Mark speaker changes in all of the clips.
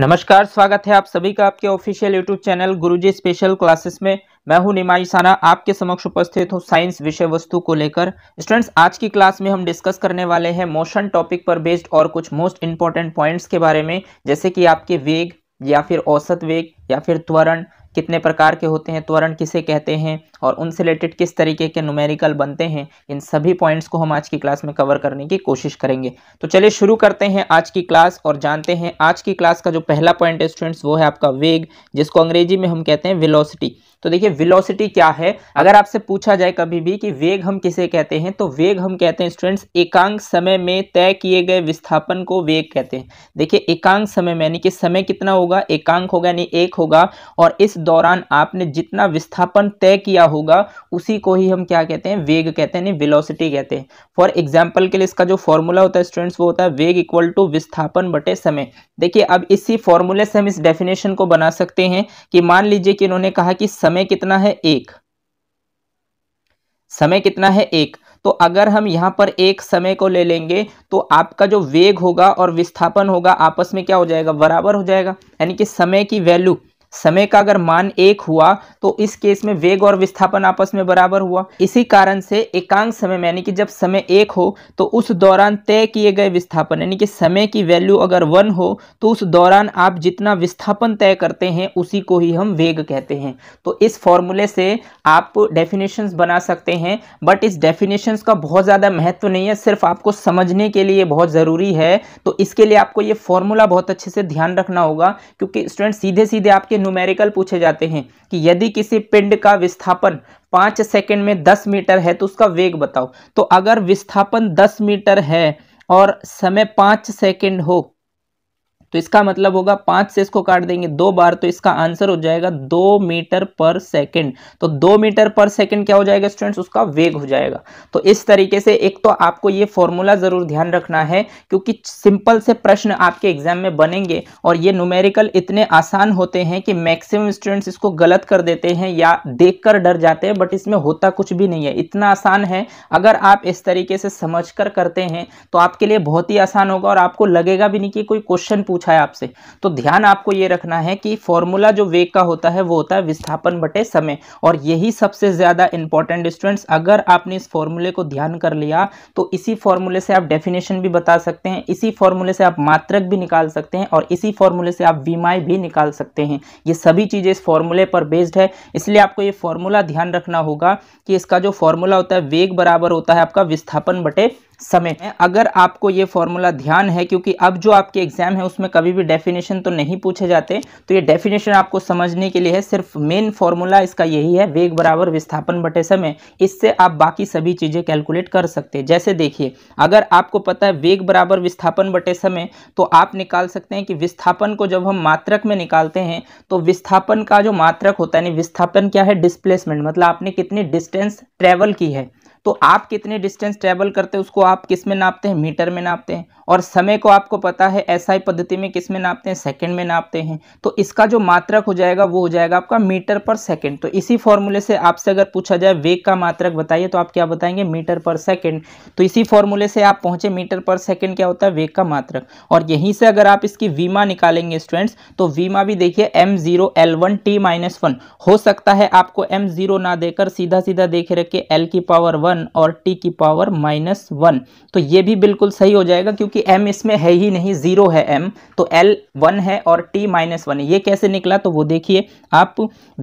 Speaker 1: नमस्कार स्वागत है आप सभी का आपके official YouTube channel Guruji special classes में मैं हूं निमाई साना आपके समक्ष उपस्थित हूं साइंस विषय वस्तु को लेकर स्टूडेंट्स आज की क्लास में हम डिस्कस करने वाले हैं मोशन टॉपिक पर बेस्ड और कुछ मोस्ट इंपॉर्टेंट पॉइंट्स के बारे में जैसे कि आपके वेग या फिर औसत वेग या फिर त्वरण कितने प्रकार के होते हैं त्वरण किसे कहते हैं और उनसे रिलेटेड किस तरीके के न्यूमेरिकल बनते हैं इन सभी पॉइंट्स को हम आज की क्लास में कवर करने की कोशिश करेंगे तो चलिए शुरू करते हैं आज की क्लास और जानते हैं आज की क्लास का जो पहला पॉइंट है स्टूडेंट्स वो है आपका वेग जिसको अंग्रेजी में हम कहते हैं विलोसिटी तो देखिए विलोसिटी क्या है अगर आपसे पूछा जाए कभी भी कि वेग हम किसे कहते हैं तो वेग हम कहते हैं स्टूडेंट्स एकांक समय में तय किए गए विस्थापन को वेग कहते हैं देखिए एकांक समय में यानी कि समय कितना होगा एकांक होगा यानी एक होगा और इस दौरान आपने जितना विस्थापन तय किया होगा उसी को ही हम क्या कहते हैं वेग कहते हैं नहीं वेलोसिटी कहते हैं फॉर एग्जाम्पल के लिए इसका जो फॉर्मूला होता है स्टूडेंट्स वो होता है वेग इक्वल टू विस्थापन बटे समय देखिए अब इसी फॉर्मूले से हम इस डेफिनेशन को बना सकते हैं कि मान लीजिए कि इन्होंने कहा कि समय कितना है एक समय कितना है एक तो अगर हम यहां पर एक समय को ले लेंगे तो आपका जो वेग होगा और विस्थापन होगा आपस में क्या हो जाएगा बराबर हो जाएगा यानी कि समय की वैल्यू समय का अगर मान एक हुआ तो इस केस में वेग और विस्थापन आपस में बराबर हुआ इसी कारण से एकांक समय में यानी कि जब समय एक हो तो उस दौरान तय किए गए विस्थापन यानी कि समय की वैल्यू अगर वन हो तो उस दौरान आप जितना विस्थापन तय करते हैं उसी को ही हम वेग कहते हैं तो इस फॉर्मूले से आप डेफिनेशंस बना सकते हैं बट इस डेफिनेशंस का बहुत ज़्यादा महत्व नहीं है सिर्फ आपको समझने के लिए बहुत ज़रूरी है तो इसके लिए आपको ये फॉर्मूला बहुत अच्छे से ध्यान रखना होगा क्योंकि स्टूडेंट सीधे सीधे आपके न्यूमेरिकल पूछे जाते हैं कि यदि किसी पिंड का विस्थापन पाँच सेकंड में दस मीटर है तो उसका वेग बताओ तो अगर विस्थापन दस मीटर है और समय पाँच सेकेंड हो तो इसका मतलब होगा पांच से इसको काट देंगे दो बार तो इसका आंसर हो जाएगा दो मीटर पर सेकेंड तो दो मीटर पर सेकेंड क्या हो जाएगा स्टूडेंट्स उसका वेग हो जाएगा तो इस तरीके से एक तो आपको ये फॉर्मूला ज़रूर ध्यान रखना है क्योंकि सिंपल से प्रश्न आपके एग्जाम में बनेंगे और ये न्यूमेरिकल इतने आसान होते हैं कि मैक्सिमम स्टूडेंट्स इसको गलत कर देते हैं या देख डर जाते हैं बट इसमें होता कुछ भी नहीं है इतना आसान है अगर आप इस तरीके से समझ कर करते हैं तो आपके लिए बहुत ही आसान होगा और आपको लगेगा भी नहीं कि कोई क्वेश्चन पूछ पूछा है आपसे तो ध्यान आपको ये रखना है कि फॉर्मूला जो वेग का होता है वो होता है विस्थापन बटे समय और यही सबसे ज़्यादा इंपॉर्टेंट स्टूडेंट्स अगर आपने इस फॉर्मूले को ध्यान कर लिया तो इसी फॉर्मूले से आप डेफिनेशन भी बता सकते हैं इसी फॉर्मूले से आप मात्रक भी निकाल सकते हैं और इसी फॉर्मूले से आप वीमाई भी निकाल सकते हैं ये सभी चीज़ें इस फॉर्मूले पर बेस्ड है इसलिए आपको ये फॉर्मूला ध्यान रखना होगा कि इसका जो फॉर्मूला होता है वेग बराबर होता है आपका विस्थापन बटे समय अगर आपको ये फॉर्मूला ध्यान है क्योंकि अब जो आपके एग्जाम है उसमें कभी भी डेफिनेशन तो नहीं पूछे जाते तो ये डेफिनेशन आपको समझने के लिए है सिर्फ मेन फॉर्मूला इसका यही है वेग बराबर विस्थापन बटे समय इससे आप बाकी सभी चीज़ें कैलकुलेट कर सकते हैं जैसे देखिए अगर आपको पता है वेग बराबर विस्थापन बटे समय तो आप निकाल सकते हैं कि विस्थापन को जब हम मात्रक में निकालते हैं तो विस्थापन का जो मात्रक होता है यानी विस्थापन क्या है डिस्प्लेसमेंट मतलब आपने कितनी डिस्टेंस ट्रेवल की है तो आप कितने डिस्टेंस ट्रेवल करते हैं उसको आप किस में नापते हैं मीटर में नापते हैं और समय को आपको पता है एसआई पद्धति में किस में नापते हैं सेकेंड में नापते हैं तो इसका जो मात्रक हो जाएगा वो हो जाएगा आपका मीटर पर सेकेंड तो इसी फॉर्मूले से आपसे अगर पूछा जाए वेग का मात्रक बताइए तो आप क्या बताएंगे मीटर पर सेकेंड तो इसी फॉर्मूले से आप पहुंचे मीटर पर सेकेंड क्या होता है वेग का मात्रक और यहीं से अगर आप इसकी वीमा निकालेंगे स्टूडेंट्स तो वीमा भी देखिए M zero L one T minus one हो सकता है आपको एम जीरो ना देकर सीधा सीधा देखे रखे एल की पावर वन और टी की पावर माइनस वन तो ये भी बिल्कुल सही हो जाएगा क्योंकि कि m इसमें है ही नहीं ज़ीरो है m तो l वन है और t माइनस वन ये कैसे निकला तो वो देखिए आप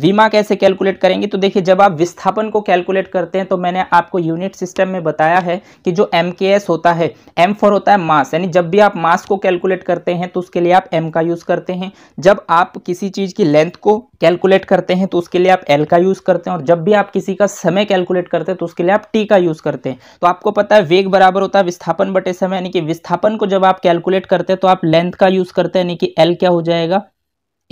Speaker 1: विमा कैसे कैलकुलेट करेंगे तो देखिए जब आप विस्थापन को कैलकुलेट करते हैं तो मैंने आपको यूनिट सिस्टम में बताया है कि जो एम होता है एम फॉर होता है मास यानी जब भी आप मास को कैलकुलेट करते हैं तो उसके लिए आप एम का यूज़ करते हैं जब आप किसी चीज़ की लेंथ को कैलकुलेट करते हैं तो उसके लिए आप एल का यूज़ करते हैं और जब भी आप किसी का समय कैलकुलेट करते हैं तो उसके लिए आप टी का यूज़ करते हैं तो आपको पता है वेग बराबर होता है विस्थापन बटे समय यानी कि विस्थापन विस्थापन को जब आप कैलकुलेट करते हैं तो आप लेंथ का यूज़ करते हैं यानी कि एल क्या हो जाएगा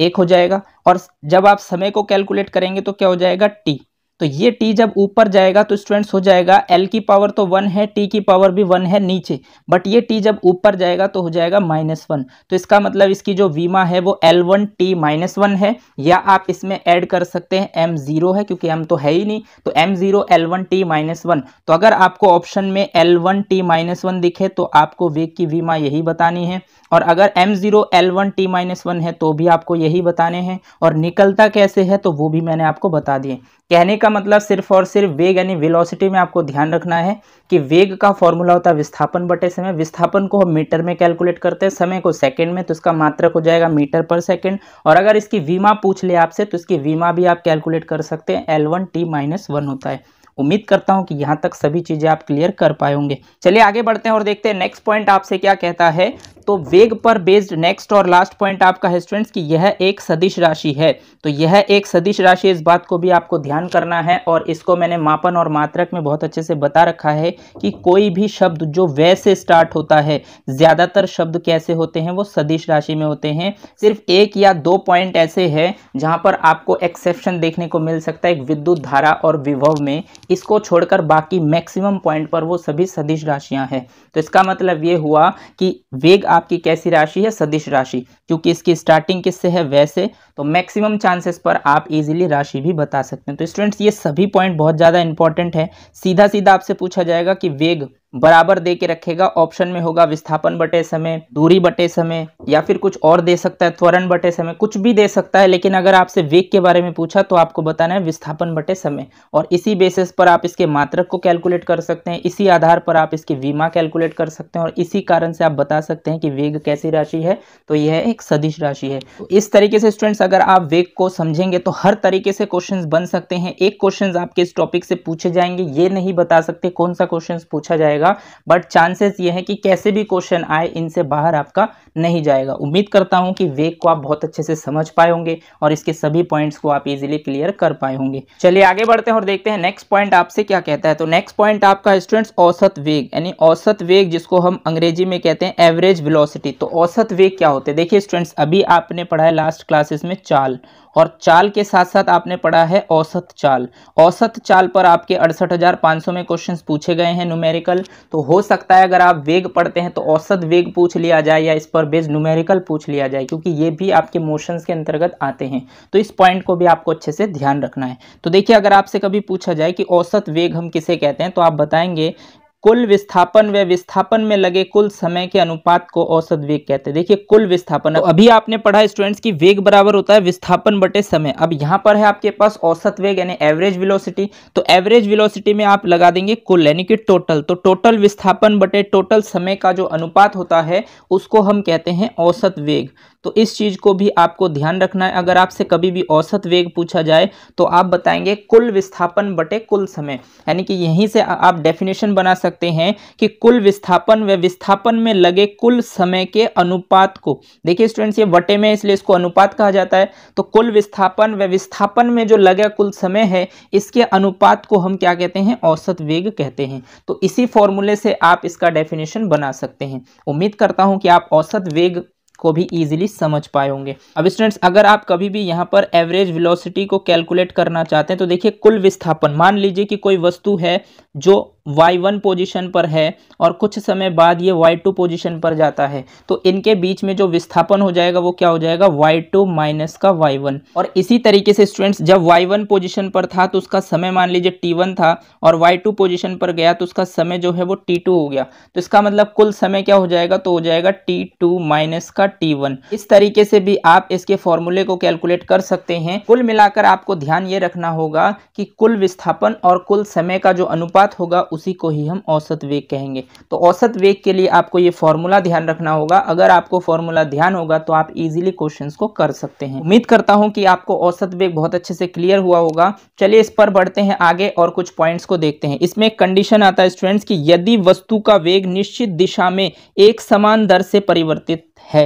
Speaker 1: एक हो जाएगा और जब आप समय को कैलकुलेट करेंगे तो क्या हो जाएगा टी तो ये टी जब ऊपर जाएगा तो स्टूडेंट्स हो जाएगा एल की पावर तो वन है टी की पावर भी वन है नीचे बट ये टी जब ऊपर जाएगा तो हो जाएगा माइनस वन तो इसका मतलब इसकी जो वीमा है वो L one T minus one है या आप इसमें ऐड कर सकते हैं एम जीरो है क्योंकि एम तो है ही नहीं तो M zero L one T minus one तो अगर आपको ऑप्शन में L one T minus one दिखे तो आपको वेग की वीमा यही बतानी है और अगर M zero L one T minus one है तो भी आपको यही बताने हैं और निकलता कैसे है तो वो भी मैंने आपको बता दिए कहने का मतलब सिर्फ और सिर्फ वेग यानी वेलोसिटी में आपको ध्यान रखना है कि वेग का फॉर्मूला होता है विस्थापन बटे समय विस्थापन को हम मीटर में कैलकुलेट करते हैं समय को सेकंड में तो इसका मात्रक हो जाएगा मीटर पर सेकंड और अगर इसकी वीमा पूछ ले आपसे तो इसकी वीमा भी आप कैलकुलेट कर सकते हैं L one T minus one होता है उम्मीद करता हूं कि यहाँ तक सभी चीज़ें आप क्लियर कर पाएंगे चलिए आगे बढ़ते हैं और देखते हैं नेक्स्ट पॉइंट आपसे क्या कहता है तो वेग पर बेस्ड नेक्स्ट और लास्ट पॉइंट आपका है स्टूडेंट्स कि यह एक सदिश राशि है तो यह एक सदिश राशि इस बात को भी आपको ध्यान करना है और इसको मैंने मापन और मात्रक में बहुत अच्छे से बता रखा है कि कोई भी शब्द जो वैसे से स्टार्ट होता है ज़्यादातर शब्द कैसे होते हैं वो सदिश राशि में होते हैं सिर्फ एक या दो पॉइंट ऐसे है जहाँ पर आपको एक्सेप्शन देखने को मिल सकता है एक विद्युत धारा और विभव में इसको छोड़कर बाकी मैक्सिमम पॉइंट पर वो सभी सदिश राशियाँ हैं तो इसका मतलब ये हुआ कि वेग आपकी कैसी राशि है सदिश राशि क्योंकि इसकी स्टार्टिंग किससे है वैसे तो मैक्सिमम चांसेस पर आप इजीली राशि भी बता सकते हैं तो स्टूडेंट्स ये सभी पॉइंट बहुत ज़्यादा इंपॉर्टेंट है सीधा सीधा आपसे पूछा जाएगा कि वेग बराबर दे के रखेगा ऑप्शन में होगा विस्थापन बटे समय दूरी बटे समय या फिर कुछ और दे सकता है त्वरण बटे समय कुछ भी दे सकता है लेकिन अगर आपसे वेग के बारे में पूछा तो आपको बताना है विस्थापन बटे समय और इसी बेसिस पर आप इसके मात्रक को कैलकुलेट कर सकते हैं इसी आधार पर आप इसकी वीमा कैलकुलेट कर सकते हैं और इसी कारण से आप बता सकते हैं कि वेग कैसी राशि है तो यह एक सदिश राशि है तो इस तरीके से स्टूडेंट्स अगर आप वेग को समझेंगे तो हर तरीके से क्वेश्चन बन सकते हैं एक क्वेश्चन आपके इस टॉपिक से पूछे जाएंगे ये नहीं बता सकते कौन सा क्वेश्चन पूछा जाएगा जाएगा बट चांसेस ये है कि कैसे भी क्वेश्चन आए इनसे बाहर आपका नहीं जाएगा उम्मीद करता हूँ कि वेग को आप बहुत अच्छे से समझ पाए होंगे और इसके सभी पॉइंट्स को आप इजीली क्लियर कर पाए होंगे चलिए आगे बढ़ते हैं और देखते हैं नेक्स्ट पॉइंट आपसे क्या कहता है तो नेक्स्ट पॉइंट आपका स्टूडेंट्स औसत वेग यानी औसत वेग जिसको हम अंग्रेजी में कहते हैं एवरेज विलोसिटी तो औसत वेग क्या होते हैं देखिए स्टूडेंट्स अभी आपने पढ़ा है लास्ट क्लासेस में चाल और चाल के साथ साथ आपने पढ़ा है औसत चाल औसत चाल पर आपके अड़सठ में क्वेश्चंस पूछे गए हैं न्यूमेरिकल तो हो सकता है अगर आप वेग पढ़ते हैं तो औसत वेग पूछ लिया जाए या इस पर बेस्ड न्यूमेरिकल पूछ लिया जाए क्योंकि ये भी आपके मोशंस के अंतर्गत आते हैं तो इस पॉइंट को भी आपको अच्छे से ध्यान रखना है तो देखिए अगर आपसे कभी पूछा जाए कि औसत वेग हम किसे कहते हैं तो आप बताएंगे कुल विस्थापन व विस्थापन में लगे कुल समय के अनुपात को औसत वेग कहते हैं देखिए कुल विस्थापन तो अभी आपने पढ़ा स्टूडेंट्स की वेग बराबर होता है विस्थापन बटे समय अब यहाँ पर है आपके पास औसत वेग यानी एवरेज विलोसिटी तो एवरेज विलोसिटी में आप लगा देंगे कुल यानी कि टोटल तो टोटल विस्थापन बटे टोटल समय का जो अनुपात होता है उसको हम कहते हैं औसत वेग तो इस चीज़ को भी आपको ध्यान रखना है अगर आपसे कभी भी औसत वेग पूछा जाए तो आप बताएंगे कुल विस्थापन बटे कुल समय यानी कि यहीं से आप डेफिनेशन बना सकते हैं कि कुल विस्थापन व विस्थापन में लगे कुल समय के अनुपात को देखिए स्टूडेंट्स ये बटे में इसलिए इसको अनुपात कहा जाता है तो कुल विस्थापन व विस्थापन में जो लगे कुल समय है इसके अनुपात को हम क्या कहते हैं औसत वेग कहते हैं तो इसी फॉर्मूले से आप इसका डेफिनेशन बना सकते हैं उम्मीद करता हूं कि आप औसत वेग को भी इजीली समझ पाए होंगे अब स्टूडेंट्स अगर आप कभी भी यहाँ पर एवरेज वेलोसिटी को कैलकुलेट करना चाहते हैं तो देखिए कुल विस्थापन मान लीजिए कि कोई वस्तु है जो y1 पोजीशन पर है और कुछ समय बाद ये y2 पोजीशन पर जाता है तो इनके बीच में जो विस्थापन हो जाएगा वो क्या हो जाएगा y2 माइनस का y1 और इसी तरीके से स्टूडेंट्स जब y1 पोजीशन पर था तो उसका समय मान लीजिए t1 था और y2 पोजीशन पर गया तो उसका समय जो है वो t2 हो गया तो इसका मतलब कुल समय क्या हो जाएगा तो हो जाएगा टी टू माइनस का टी वन इस तरीके से भी आप इसके फॉर्मूले को कैलकुलेट कर सकते हैं कुल मिलाकर आपको ध्यान ये रखना होगा कि कुल विस्थापन और कुल समय का जो अनुपात अनुपात होगा उसी को ही हम औसत वेग कहेंगे तो औसत वेग के लिए आपको ये फॉर्मूला ध्यान रखना होगा अगर आपको फॉर्मूला ध्यान होगा तो आप इजीली क्वेश्चंस को कर सकते हैं उम्मीद करता हूं कि आपको औसत वेग बहुत अच्छे से क्लियर हुआ होगा चलिए इस पर बढ़ते हैं आगे और कुछ पॉइंट्स को देखते हैं इसमें एक कंडीशन आता है स्टूडेंट्स की यदि वस्तु का वेग निश्चित दिशा में एक समान दर से परिवर्तित है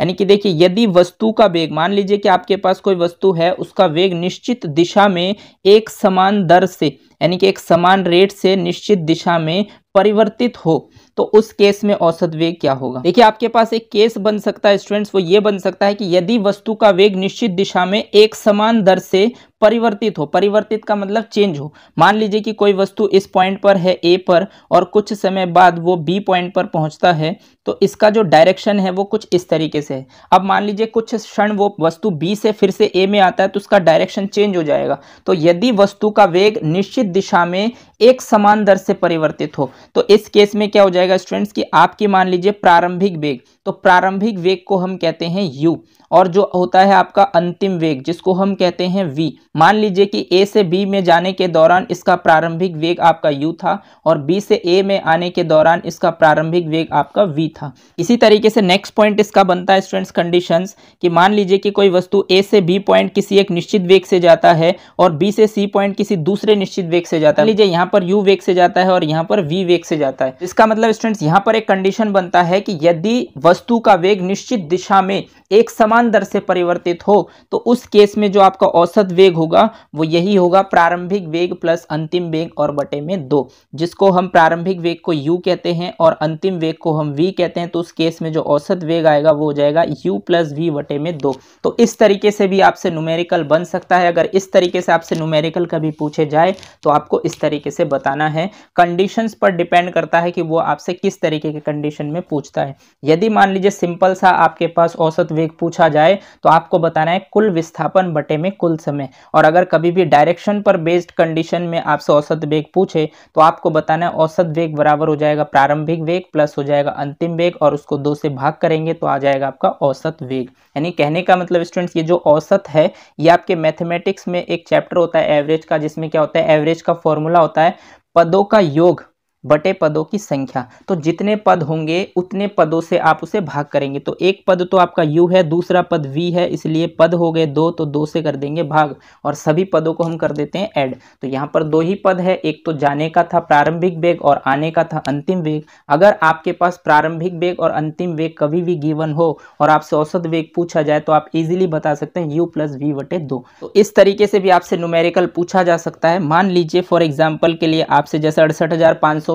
Speaker 1: यानी कि देखिए यदि वस्तु का वेग मान लीजिए कि आपके पास कोई वस्तु है उसका वेग निश्चित दिशा में एक समान दर से यानी कि एक समान रेट से निश्चित दिशा में परिवर्तित हो तो उस केस में औसत वेग क्या होगा देखिए आपके पास एक केस बन सकता है स्टूडेंट्स वो ये बन सकता है कि यदि वस्तु का वेग निश्चित दिशा में एक समान दर से परिवर्तित हो परिवर्तित का मतलब चेंज हो मान लीजिए कि कोई वस्तु इस पॉइंट पर है ए पर और कुछ समय बाद वो बी पॉइंट पर पहुंचता है तो इसका जो डायरेक्शन है वो कुछ इस तरीके से है अब मान लीजिए कुछ क्षण वो वस्तु बी से फिर से ए में आता है तो उसका डायरेक्शन चेंज हो जाएगा तो यदि वस्तु का वेग निश्चित दिशा में एक समान दर से परिवर्तित हो तो इस केस में क्या हो जाएगा स्टूडेंट्स कि आपकी मान लीजिए प्रारंभिक वेग तो प्रारंभिक वेग को हम कहते हैं u और जो होता है आपका अंतिम वेग जिसको हम कहते हैं v मान लीजिए कि a से b में जाने के दौरान इसका प्रारंभिक वेग आपका u था और b से a में आने के दौरान इसका प्रारंभिक वेग आपका v था इसी तरीके से नेक्स्ट पॉइंट इसका बनता है स्टूडेंट्स कंडीशंस कि मान लीजिए कि कोई वस्तु ए से बी पॉइंट किसी एक निश्चित वेग से जाता है और बी से सी पॉइंट किसी दूसरे निश्चित वेग से जाता है लीजिए यहाँ पर यू वेग से जाता है और यहाँ पर वी वेग से जाता है इसका मतलब स्टूडेंट्स यहाँ पर एक कंडीशन बनता है कि यदि वस्तु वस्तु का वेग निश्चित दिशा में एक समान दर से परिवर्तित हो तो उस केस में जो आपका औसत वेग होगा वो यही होगा प्रारंभिक वेग प्लस अंतिम वेग और बटे में दो जिसको हम प्रारंभिक वेग को यू कहते हैं और अंतिम वेग को हम वी कहते हैं तो उस केस में जो औसत वेग आएगा वो हो जाएगा यू प्लस वी बटे में दो तो इस तरीके से भी आपसे न्यूमेरिकल बन सकता है अगर इस तरीके से आपसे न्यूमेरिकल कभी पूछे जाए तो आपको इस तरीके से बताना है कंडीशन पर डिपेंड करता है कि वो आपसे किस तरीके के कंडीशन में पूछता है यदि मान मान लीजिए सिंपल सा आपके पास औसत वेग पूछा जाए तो आपको बताना है कुल विस्थापन बटे में कुल समय और अगर कभी भी डायरेक्शन पर बेस्ड कंडीशन में आपसे औसत वेग पूछे तो आपको बताना है औसत वेग बराबर हो जाएगा प्रारंभिक वेग प्लस हो जाएगा अंतिम वेग और उसको दो से भाग करेंगे तो आ जाएगा आपका औसत वेग यानी कहने का मतलब स्टूडेंट्स ये जो औसत है ये आपके मैथमेटिक्स में एक चैप्टर होता है एवरेज का जिसमें क्या होता है एवरेज का फॉर्मूला होता है पदों का योग बटे पदों की संख्या तो जितने पद होंगे उतने पदों से आप उसे भाग करेंगे तो एक पद तो आपका u है दूसरा पद v है इसलिए पद हो गए दो तो दो से कर देंगे भाग और सभी पदों को हम कर देते हैं ऐड तो यहाँ पर दो ही पद है एक तो जाने का था प्रारंभिक वेग और आने का था अंतिम वेग अगर आपके पास प्रारंभिक वेग और अंतिम वेग कभी भी गिवन हो और आपसे औसत वेग पूछा जाए तो आप इजिली बता सकते हैं यू प्लस वी बटे दो तो इस तरीके से भी आपसे न्यूमेरिकल पूछा जा सकता है मान लीजिए फॉर एग्जाम्पल के लिए आपसे जैसे अड़सठ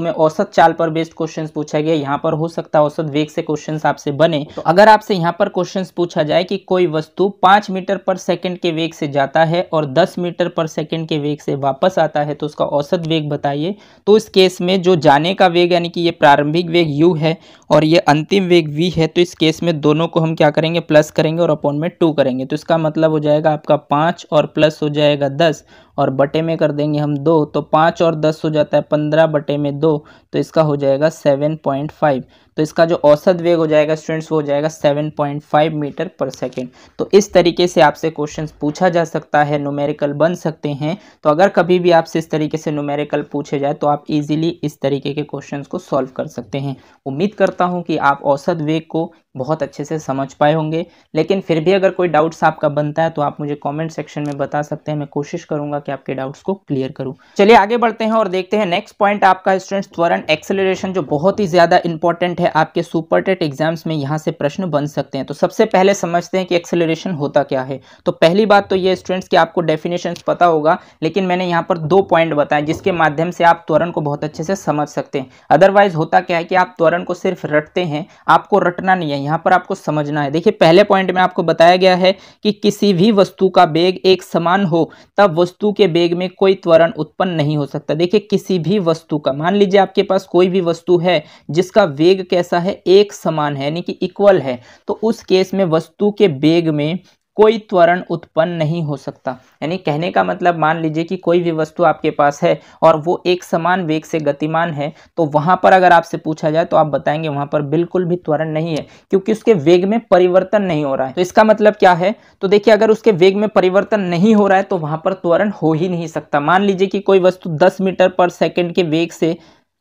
Speaker 1: में औसत चाल पर बेस्ड क्वेश्चन पूछा गया यहाँ पर हो सकता है औसत वेग से क्वेश्चन आपसे बने तो अगर आपसे यहाँ पर क्वेश्चन पूछा जाए कि कोई वस्तु पांच मीटर पर सेकेंड के वेग से जाता है और दस मीटर पर सेकेंड के वेग से वापस आता है तो उसका औसत वेग बताइए तो इस केस में जो जाने का वेग यानी कि ये प्रारंभिक वेग यू है और ये अंतिम वेग वी है तो इस केस में दोनों को हम क्या करेंगे प्लस करेंगे और अपॉन में टू करेंगे तो इसका मतलब हो जाएगा आपका पांच और प्लस हो जाएगा दस और बटे में कर देंगे हम दो तो पाँच और दस हो जाता है पंद्रह बटे में दो तो इसका हो जाएगा सेवन पॉइंट फाइव तो इसका जो औसत वेग हो जाएगा स्टूडेंट्स वो हो जाएगा 7.5 मीटर पर सेकेंड तो इस तरीके से आपसे क्वेश्चन पूछा जा सकता है नोमेरिकल बन सकते हैं तो अगर कभी भी आपसे इस तरीके से नोमेरिकल पूछे जाए तो आप इजीली इस तरीके के क्वेश्चन को सॉल्व कर सकते हैं उम्मीद करता हूं कि आप औसत वेग को बहुत अच्छे से समझ पाए होंगे लेकिन फिर भी अगर कोई डाउट्स आपका बनता है तो आप मुझे कमेंट सेक्शन में बता सकते हैं मैं कोशिश करूंगा कि आपके डाउट्स को क्लियर करूं चलिए आगे बढ़ते हैं और देखते हैं नेक्स्ट पॉइंट आपका स्टूडेंट्स त्वरण एक्सेलरेशन जो बहुत ही ज़्यादा इंपॉर्टेंट इंपॉर्टेंट है आपके सुपर टेट एग्जाम्स में यहाँ से प्रश्न बन सकते हैं तो सबसे पहले समझते हैं कि एक्सेलरेशन होता क्या है तो पहली बात तो ये स्टूडेंट्स की आपको डेफिनेशन पता होगा लेकिन मैंने यहाँ पर दो पॉइंट बताए जिसके माध्यम से आप त्वरण को बहुत अच्छे से समझ सकते हैं अदरवाइज होता क्या है कि आप त्वरण को सिर्फ रटते हैं आपको रटना नहीं है यहाँ पर आपको समझना है देखिए पहले पॉइंट में आपको बताया गया है कि किसी भी वस्तु का बेग एक समान हो तब वस्तु के बेग में कोई त्वरण उत्पन्न नहीं हो सकता देखिए किसी भी वस्तु का मान लीजिए आपके पास कोई भी वस्तु है जिसका वेग कैसा है एक समान है यानी कि इक्वल है तो उस केस में वस्तु के बेग में कोई त्वरण उत्पन्न नहीं हो सकता यानी कहने का मतलब मान लीजिए कि कोई भी वस्तु आपके पास है और वो एक समान वेग से गतिमान है तो वहाँ पर अगर आपसे पूछा जाए तो आप बताएंगे वहाँ पर बिल्कुल भी त्वरण नहीं है क्योंकि उसके वेग में परिवर्तन नहीं हो रहा है तो इसका मतलब क्या है तो देखिए अगर उसके वेग में परिवर्तन नहीं हो रहा है तो वहाँ पर त्वरण हो ही नहीं सकता मान लीजिए कि कोई वस्तु दस मीटर पर सेकेंड के वेग से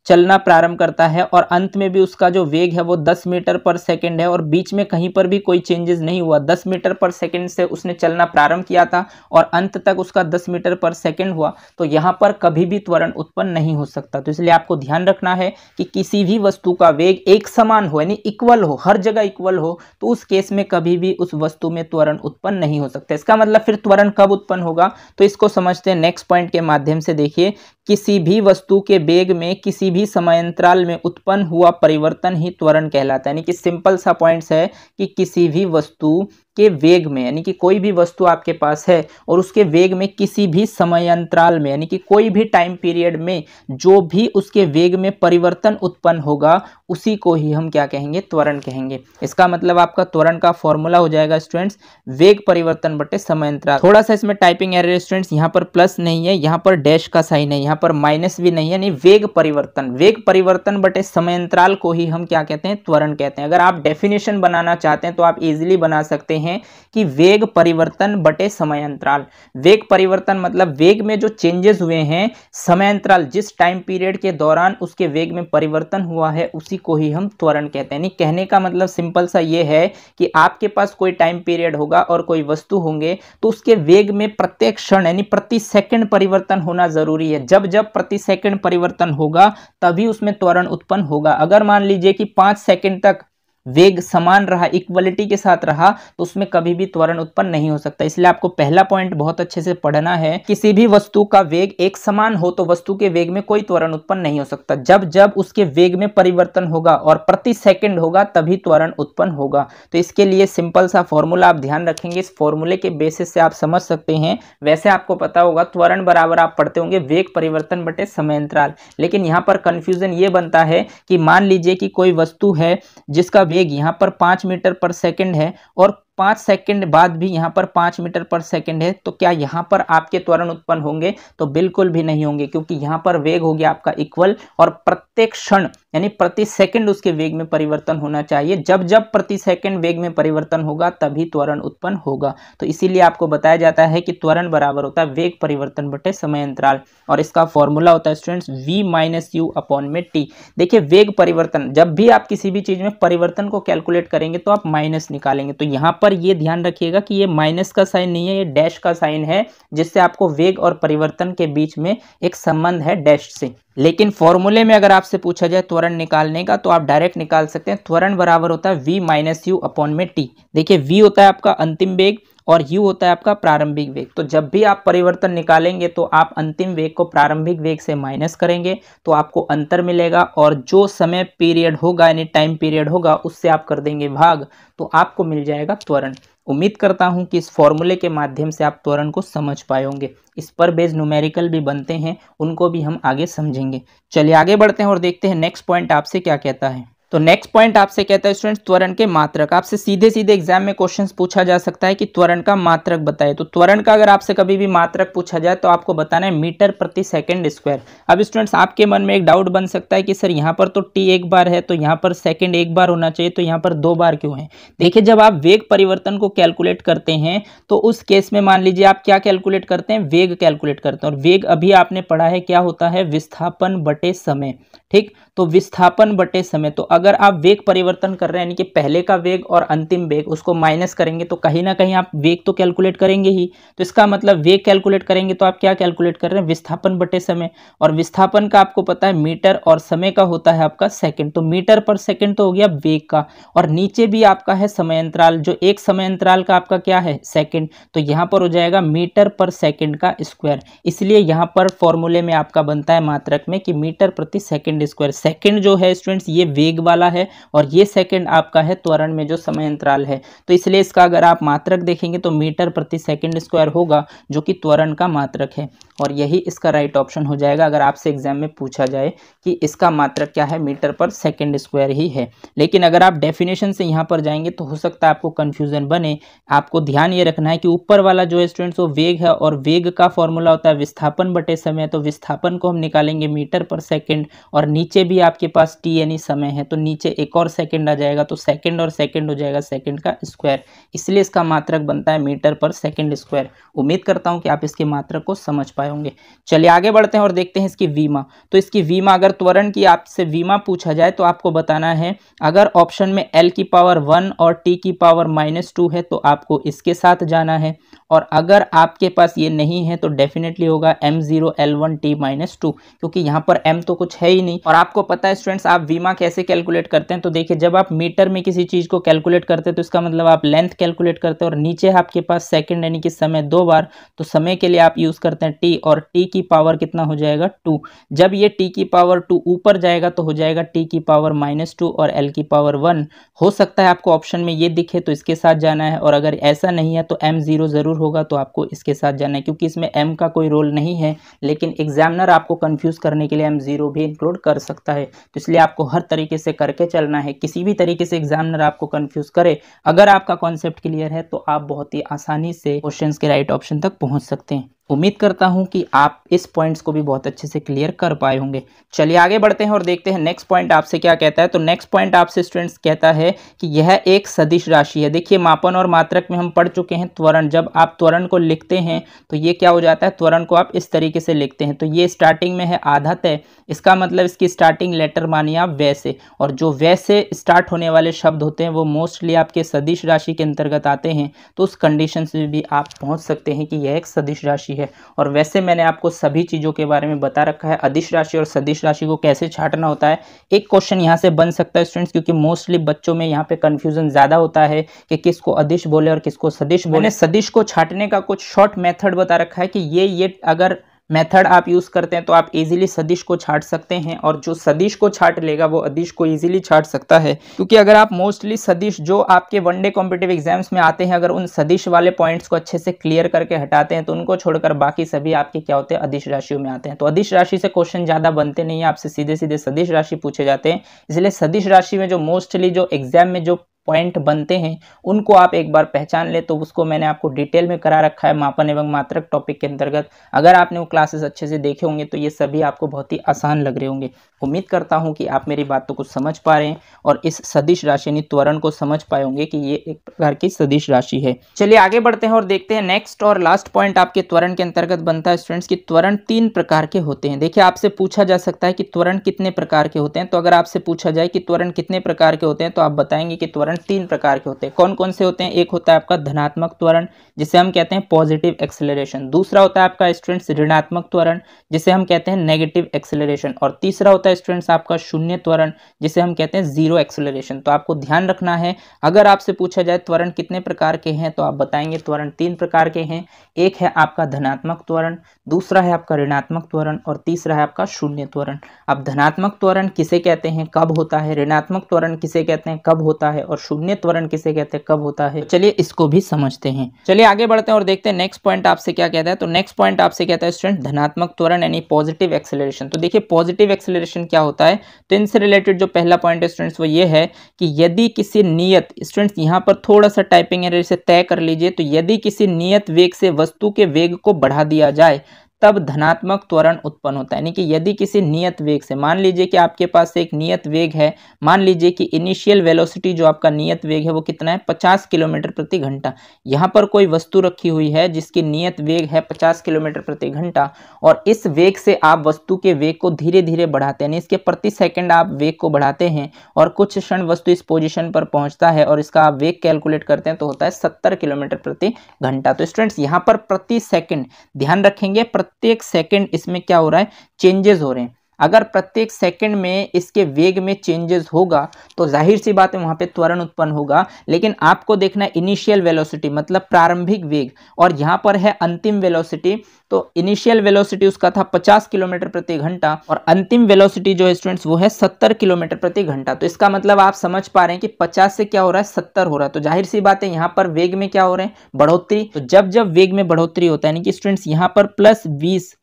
Speaker 1: चलना प्रारंभ करता है और अंत में भी उसका जो वेग है वो 10 मीटर पर सेकंड है और बीच में कहीं पर भी कोई चेंजेस नहीं हुआ 10 मीटर पर सेकंड से उसने चलना प्रारंभ किया था और अंत तक उसका 10 मीटर पर सेकंड हुआ तो यहाँ पर कभी भी त्वरण उत्पन्न नहीं हो सकता तो इसलिए आपको ध्यान रखना है कि किसी भी वस्तु का वेग एक समान हो यानी इक्वल हो हर जगह इक्वल हो तो उस केस में कभी भी उस वस्तु में त्वरण उत्पन्न नहीं हो सकता इसका मतलब फिर त्वरण कब उत्पन्न होगा तो इसको समझते हैं नेक्स्ट पॉइंट के माध्यम से देखिए किसी भी वस्तु के वेग में किसी भी अंतराल में उत्पन्न हुआ परिवर्तन ही त्वरण कहलाता है यानी कि सिंपल सा पॉइंट्स है कि किसी भी वस्तु के वेग में यानी कि कोई भी वस्तु आपके पास है और उसके वेग में किसी भी समय अंतराल में यानी कि कोई भी टाइम पीरियड में जो भी उसके वेग में परिवर्तन उत्पन्न होगा उसी को ही हम क्या कहेंगे त्वरण कहेंगे इसका मतलब आपका त्वरण का फॉर्मूला हो जाएगा स्टूडेंट्स वेग परिवर्तन बटे समय अंतराल थोड़ा सा इसमें टाइपिंग एरर स्टूडेंट्स यहाँ पर प्लस नहीं है यहाँ पर डैश का साइन है यहाँ पर माइनस भी नहीं है वेग परिवर्तन वेग परिवर्तन बटे समय अंतराल को ही हम क्या कहते हैं त्वरण कहते हैं अगर आप डेफिनेशन बनाना चाहते हैं तो आप इजिली बना सकते हैं हैं कि वेग परिवर्तन बटे समय अंतराल वेग परिवर्तन मतलब वेग में जो चेंजेस हुए हैं समय अंतराल जिस टाइम पीरियड के दौरान उसके वेग में परिवर्तन हुआ है उसी को ही हम त्वरण कहते हैं कहने का मतलब सिंपल सा ये है कि आपके पास कोई टाइम पीरियड होगा और कोई वस्तु होंगे तो उसके वेग में प्रत्येक क्षण यानी प्रति सेकंड परिवर्तन होना जरूरी है जब जब प्रति सेकंड परिवर्तन होगा तभी उसमें त्वरण उत्पन्न होगा अगर मान लीजिए कि पांच सेकंड तक वेग समान रहा इक्वलिटी के साथ रहा तो उसमें कभी भी त्वरण उत्पन्न नहीं हो सकता इसलिए आपको पहला पॉइंट बहुत अच्छे से पढ़ना है किसी भी वस्तु का वेग एक समान हो तो वस्तु के वेग में कोई त्वरण उत्पन्न नहीं हो सकता जब जब उसके वेग में परिवर्तन होगा और प्रति सेकंड होगा तभी त्वरण उत्पन्न होगा तो इसके लिए सिंपल सा फॉर्मूला आप ध्यान रखेंगे इस फॉर्मूले के बेसिस से आप समझ सकते हैं वैसे आपको पता होगा त्वरण बराबर आप पढ़ते होंगे वेग परिवर्तन बटे समय अंतराल लेकिन यहाँ पर कन्फ्यूजन ये बनता है कि मान लीजिए कि कोई वस्तु है जिसका वेग यहाँ पर पाँच मीटर पर सेकेंड है और पांच सेकंड बाद भी यहां पर पांच मीटर पर सेकंड है तो क्या यहां पर आपके त्वरण उत्पन्न होंगे तो बिल्कुल भी नहीं होंगे क्योंकि यहां पर वेग हो गया आपका इक्वल और प्रत्येक क्षण यानी प्रति सेकंड उसके वेग में परिवर्तन होना चाहिए जब जब प्रति सेकंड वेग में परिवर्तन होगा तभी त्वरण उत्पन्न होगा तो इसीलिए आपको बताया जाता है कि त्वरण बराबर होता है वेग परिवर्तन बटे समय अंतराल और इसका फॉर्मूला होता है students V minus U upon में टी देखिए वेग परिवर्तन जब भी आप किसी भी चीज़ में परिवर्तन को कैलकुलेट करेंगे तो आप माइनस निकालेंगे तो यहां पर पर ये ध्यान रखिएगा कि ये माइनस का साइन नहीं है ये डैश का साइन है जिससे आपको वेग और परिवर्तन के बीच में एक संबंध है डैश से लेकिन फॉर्मूले में अगर आपसे पूछा जाए त्वरण निकालने का तो आप डायरेक्ट निकाल सकते हैं त्वरण बराबर होता है वी माइनस यू अपॉन में टी देखिए वी होता है आपका अंतिम वेग और यू होता है आपका प्रारंभिक वेग तो जब भी आप परिवर्तन निकालेंगे तो आप अंतिम वेग को प्रारंभिक वेग से माइनस करेंगे तो आपको अंतर मिलेगा और जो समय पीरियड होगा यानी टाइम पीरियड होगा उससे आप कर देंगे भाग तो आपको मिल जाएगा त्वरण उम्मीद करता हूं कि इस फॉर्मूले के माध्यम से आप त्वरण को समझ पाए होंगे इस पर बेस्ड न्यूमेरिकल भी बनते हैं उनको भी हम आगे समझेंगे चलिए आगे बढ़ते हैं और देखते हैं नेक्स्ट पॉइंट आपसे क्या कहता है तो नेक्स्ट पॉइंट आपसे कहता है स्टूडेंट्स त्वरण के मात्रक आपसे सीधे सीधे एग्जाम में क्वेश्चन पूछा जा सकता है कि त्वरण का मात्रक बताए तो त्वरण का अगर आपसे कभी भी मात्रक पूछा जाए तो आपको बताना है मीटर प्रति सेकंड स्क्वायर अब स्टूडेंट्स आपके मन में एक डाउट बन सकता है कि सर यहाँ पर तो टी एक बार है तो यहाँ पर सेकेंड एक बार होना चाहिए तो यहाँ पर दो बार क्यों है देखिए जब आप वेग परिवर्तन को कैलकुलेट करते हैं तो उस केस में मान लीजिए आप क्या कैलकुलेट करते हैं वेग कैलकुलेट करते हैं और वेग अभी आपने पढ़ा है क्या होता है विस्थापन बटे समय ठीक तो विस्थापन बटे समय तो अगर आप वेग परिवर्तन कर रहे हैं यानी कि पहले का वेग और अंतिम वेग उसको माइनस करेंगे तो कहीं ना कहीं आप वेग तो कैलकुलेट करेंगे ही तो इसका मतलब वेग कैलकुलेट करेंगे तो आप क्या कैलकुलेट कर रहे हैं विस्थापन बटे समय और विस्थापन का आपको पता है मीटर और समय का होता है आपका सेकेंड तो मीटर पर सेकेंड तो हो गया वेग का और नीचे भी आपका है समय अंतराल जो एक समय अंतराल का आपका क्या है सेकेंड तो यहाँ पर हो जाएगा मीटर पर सेकेंड का स्क्वायर इसलिए यहाँ पर फॉर्मूले में आपका बनता है मात्रक में कि मीटर प्रति सेकेंड स्क्वायर सेकंड जो है स्टूडेंट्स ये वेग वाला है और ये सेकंड आपका है त्वरण में जो समय अंतराल है तो इसलिए इसका अगर आप मात्रक देखेंगे तो मीटर प्रति सेकंड स्क्वायर होगा जो कि त्वरण का मात्रक है और यही इसका राइट ऑप्शन हो जाएगा अगर आपसे एग्जाम में पूछा जाए कि इसका मात्रक क्या है मीटर पर सेकेंड स्क्वायर ही है लेकिन अगर आप डेफिनेशन से यहाँ पर जाएंगे तो हो सकता है आपको कन्फ्यूजन बने आपको ध्यान ये रखना है कि ऊपर वाला जो स्टूडेंट्स वो वेग है और वेग का फॉर्मूला होता है विस्थापन बटे समय तो विस्थापन को हम निकालेंगे मीटर पर सेकेंड और नीचे भी आपके पास टी यानी समय है तो नीचे एक और सेकंड आ जाएगा तो सेकंड और सेकंड हो जाएगा सेकंड का स्क्वायर इसलिए इसका मात्रक बनता है मीटर पर सेकंड स्क्वायर उम्मीद करता हूं कि आप इसके मात्रक को समझ पाए होंगे चलिए आगे बढ़ते हैं और देखते हैं इसकी वीमा तो इसकी वीमा अगर त्वरण की आपसे वीमा पूछा जाए तो आपको बताना है अगर ऑप्शन में एल की पावर वन और टी की पावर माइनस टू है तो आपको इसके साथ जाना है और अगर आपके पास ये नहीं है तो डेफिनेटली होगा M zero L one T minus two क्योंकि यहाँ पर एम तो कुछ है ही नहीं और आपको आपको पता है स्टूडेंट्स आप वीमा कैसे कैलकुलेट करते हैं तो देखिए जब आप मीटर में किसी चीज़ को कैलकुलेट करते हैं तो इसका मतलब आप लेंथ कैलकुलेट करते हैं और नीचे आपके पास सेकंड यानी कि समय दो बार तो समय के लिए आप यूज़ करते हैं टी और टी की पावर कितना हो जाएगा टू जब ये टी की पावर टू ऊपर जाएगा तो हो जाएगा टी की पावर माइनस टू और एल की पावर वन हो सकता है आपको ऑप्शन में ये दिखे तो इसके साथ जाना है और अगर ऐसा नहीं है तो एम ज़ीरो ज़रूर होगा तो आपको इसके साथ जाना है क्योंकि इसमें एम का कोई रोल नहीं है लेकिन एग्जामिनर आपको कन्फ्यूज़ करने के लिए एम ज़ीरो भी इंक्लूड कर सकता है सकता है तो इसलिए आपको हर तरीके से करके चलना है किसी भी तरीके से एग्जामिनर आपको कन्फ्यूज करे अगर आपका कॉन्सेप्ट क्लियर है तो आप बहुत ही आसानी से क्वेश्चन के राइट ऑप्शन तक पहुँच सकते हैं उम्मीद करता हूं कि आप इस पॉइंट्स को भी बहुत अच्छे से क्लियर कर पाए होंगे चलिए आगे बढ़ते हैं और देखते हैं नेक्स्ट पॉइंट आपसे क्या कहता है तो नेक्स्ट पॉइंट आपसे स्टूडेंट्स कहता है कि यह एक सदिश राशि है देखिए मापन और मात्रक में हम पढ़ चुके हैं त्वरण जब आप त्वरण को लिखते हैं तो ये क्या हो जाता है त्वरण को आप इस तरीके से लिखते हैं तो ये स्टार्टिंग में है आधा तय इसका मतलब इसकी स्टार्टिंग लेटर मानिए आप वैसे और जो वैसे स्टार्ट होने वाले शब्द होते हैं वो मोस्टली आपके सदिश राशि के अंतर्गत आते हैं तो उस कंडीशन से भी आप पहुँच सकते हैं कि यह एक सदिश राशि है और वैसे मैंने आपको सभी चीज़ों के बारे में बता रखा है अधिश राशि और सदिश राशि को कैसे छाटना होता है एक क्वेश्चन यहाँ से बन सकता है स्टूडेंट्स क्योंकि मोस्टली बच्चों में यहाँ पे कन्फ्यूजन ज़्यादा होता है कि किसको अधिश बोले और किसको सदिश बोले सदिश को छाटने का कुछ शॉर्ट मेथड बता रखा है कि ये ये अगर मेथड आप यूज़ करते हैं तो आप इजीली सदिश को छाट सकते हैं और जो सदिश को छाट लेगा वो अदिश को इजीली छाट सकता है क्योंकि अगर आप मोस्टली सदिश जो आपके वनडे कॉम्पिटेटिव एग्जाम्स में आते हैं अगर उन सदिश वाले पॉइंट्स को अच्छे से क्लियर करके हटाते हैं तो उनको छोड़कर बाकी सभी आपके क्या होते हैं अधिश राशियों में आते हैं तो अधिश राशि से क्वेश्चन ज़्यादा बनते नहीं है आपसे सीधे सीधे सदिश राशि पूछे जाते हैं इसलिए सदिश राशि में जो मोस्टली जो एग्जाम में जो पॉइंट बनते हैं उनको आप एक बार पहचान ले तो उसको मैंने आपको डिटेल में करा रखा है मापन एवं मात्रक टॉपिक के अंतर्गत अगर आपने वो क्लासेस अच्छे से देखे होंगे तो ये सभी आपको बहुत ही आसान लग रहे होंगे उम्मीद करता हूँ कि आप मेरी बातों को समझ पा रहे हैं और इस सदिश राशि यानी त्वरण को समझ पाए होंगे कि ये एक प्रकार की सदिश राशि है चलिए आगे बढ़ते हैं और देखते हैं नेक्स्ट और लास्ट पॉइंट आपके त्वरण के अंतर्गत बनता है स्टूडेंट्स की त्वरण तीन प्रकार के होते हैं देखिए आपसे पूछा जा सकता है कि त्वरण कितने प्रकार के होते हैं तो अगर आपसे पूछा जाए कि त्वरण कितने प्रकार के होते हैं तो आप बताएंगे कि त्वरण त्वरण तीन प्रकार के होते हैं कौन कौन से होते हैं एक होता है आपका धनात्मक त्वरण जिसे हम कहते हैं पॉजिटिव एक्सेलरेशन दूसरा होता है आपका स्टूडेंट्स ऋणात्मक त्वरण जिसे हम कहते हैं नेगेटिव एक्सेलरेशन और तीसरा होता है स्टूडेंट्स आपका शून्य त्वरण जिसे हम कहते हैं जीरो एक्सेलरेशन तो आपको ध्यान रखना है अगर आपसे पूछा जाए त्वरण कितने प्रकार के हैं तो आप बताएंगे त्वरण तीन प्रकार के हैं एक है आपका धनात्मक त्वरण दूसरा है आपका ऋणात्मक त्वरण और तीसरा है आपका शून्य त्वरण अब धनात्मक त्वरण किसे कहते हैं कब होता है ऋणात्मक त्वरण किसे कहते हैं कब होता है और शून्य त्वरण किसे कहते हैं कब होता है चलिए इसको भी समझते हैं चलिए आगे बढ़ते हैं और देखते हैं नेक्स्ट पॉइंट आपसे क्या कहता है तो नेक्स्ट पॉइंट आपसे कहता है स्टूडेंट धनात्मक त्वरण यानी पॉजिटिव एक्सेलरेशन तो देखिए पॉजिटिव एक्सेलरेशन क्या होता है तो इनसे रिलेटेड जो पहला पॉइंट है स्टूडेंट्स वो ये है कि यदि किसी नियत स्टूडेंट्स यहाँ पर थोड़ा सा टाइपिंग एरर से तय कर लीजिए तो यदि किसी नियत वेग से वस्तु के वेग को बढ़ा दिया जाए तब धनात्मक त्वरण उत्पन्न होता है यानी कि यदि किसी नियत वेग से मान लीजिए कि आपके पास एक नियत वेग है मान लीजिए कि इनिशियल वेलोसिटी जो आपका नियत वेग है वो कितना है 50 किलोमीटर प्रति घंटा यहाँ पर कोई वस्तु रखी हुई है जिसकी नियत वेग है 50 किलोमीटर प्रति घंटा और इस वेग से आप वस्तु के वेग को धीरे धीरे बढ़ाते हैं इसके प्रति सेकेंड आप वेग को बढ़ाते हैं और कुछ क्षण वस्तु इस पोजिशन पर पहुँचता है और इसका आप वेग कैलकुलेट करते हैं तो होता है सत्तर किलोमीटर प्रति घंटा तो स्टूडेंट्स यहाँ पर प्रति सेकेंड ध्यान रखेंगे प्रति प्रत्येक सेकंड इसमें क्या हो रहा है चेंजेस हो रहे हैं अगर प्रत्येक सेकंड में इसके वेग में चेंजेस होगा तो जाहिर सी बात है वहां पे त्वरण उत्पन्न होगा लेकिन आपको देखना है इनिशियल वेलोसिटी मतलब प्रारंभिक वेग और यहाँ पर है अंतिम वेलोसिटी तो इनिशियल वेलोसिटी उसका था 50 किलोमीटर प्रति घंटा और अंतिम वेलोसिटी जो है स्टूडेंट्स वो है 70 किलोमीटर प्रति घंटा तो इसका मतलब आप समझ पा रहे हैं कि 50 से क्या हो रहा है 70 हो रहा है तो जाहिर सी बात है यहाँ पर वेग में क्या हो रहे हैं बढ़ोतरी तो जब जब वेग में बढ़ोतरी होता है यानी कि स्टूडेंट्स यहाँ पर प्लस बीस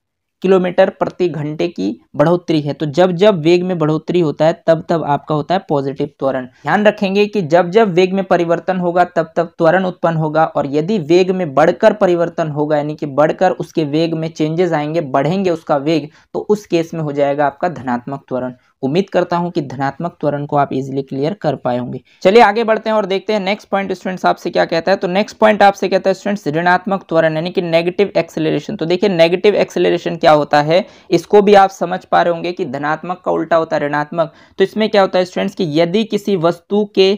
Speaker 1: किलोमीटर प्रति घंटे की बढ़ोतरी है तो जब जब वेग में बढ़ोतरी होता है तब तब आपका होता है पॉजिटिव त्वरण ध्यान रखेंगे कि जब जब वेग में परिवर्तन होगा तब तब त्वरण उत्पन्न होगा और यदि वेग में बढ़कर परिवर्तन होगा यानी कि बढ़कर उसके वेग में चेंजेस आएंगे बढ़ेंगे उसका वेग तो उस केस में हो जाएगा आपका धनात्मक त्वरण उम्मीद करता हूं कि धनात्मक त्वरण को आप इजिली क्लियर कर पाए होंगे चलिए आगे बढ़ते हैं और देखते हैं नेक्स्ट पॉइंट स्टूडेंट्स आपसे क्या कहता है तो नेक्स्ट पॉइंट आपसे कहता है स्टूडेंट्स ऋणात्मक त्वरण यानी कि नेगेटिव एक्सेलरेशन तो देखिए नेगेटिव एक्सेलरेशन क्या होता है इसको भी आप समझ पा रहे होंगे कि धनात्मक का उल्टा होता है ऋणात्मक तो इसमें क्या होता है स्टूडेंट्स कि यदि किसी वस्तु के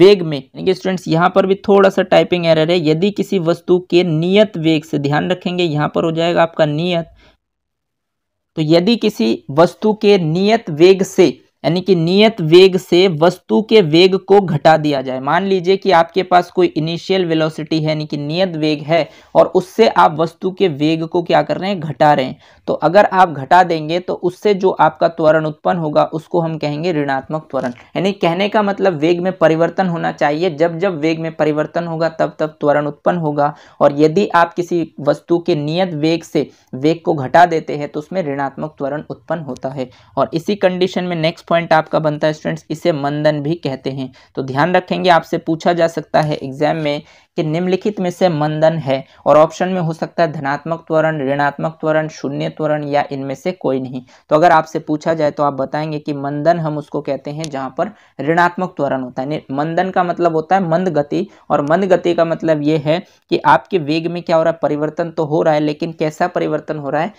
Speaker 1: वेग में यानी कि स्टूडेंट्स यहाँ पर भी थोड़ा सा टाइपिंग एरर है यदि किसी वस्तु के नियत वेग से ध्यान रखेंगे यहाँ पर हो जाएगा आपका नियत तो यदि किसी वस्तु के नियत वेग से यानी कि नियत वेग से वस्तु के वेग को घटा दिया जाए मान लीजिए कि आपके पास कोई इनिशियल वेलोसिटी है यानी कि नियत वेग है और उससे आप वस्तु के वेग को क्या कर रहे हैं घटा रहे हैं तो अगर आप घटा देंगे तो उससे जो आपका त्वरण उत्पन्न होगा उसको हम कहेंगे ऋणात्मक त्वरण यानी कहने का मतलब वेग में परिवर्तन होना चाहिए जब जब वेग में परिवर्तन होगा तब तब त्वरण उत्पन्न होगा और यदि आप किसी वस्तु के नियत वेग से वेग को घटा देते हैं तो उसमें ऋणात्मक त्वरण उत्पन्न होता है और इसी कंडीशन में नेक्स्ट पॉइंट आपका बनता है स्टूडेंट्स इसे मंदन भी कहते हैं तो ध्यान रखेंगे आपसे पूछा जा सकता है एग्जाम में कि निम्नलिखित में से मंदन है और ऑप्शन में हो सकता है धनात्मक त्वरण ऋणात्मक त्वरण शून्य त्वरण या इनमें से कोई नहीं तो अगर आपसे पूछा जाए तो आप बताएंगे कि मंदन हम उसको कहते हैं जहां पर ऋणात्मक त्वरण होता है मंदन का मतलब होता है मंद गति और मंद गति का मतलब यह है कि आपके वेग में क्या हो रहा है परिवर्तन तो हो रहा है लेकिन कैसा परिवर्तन हो रहा है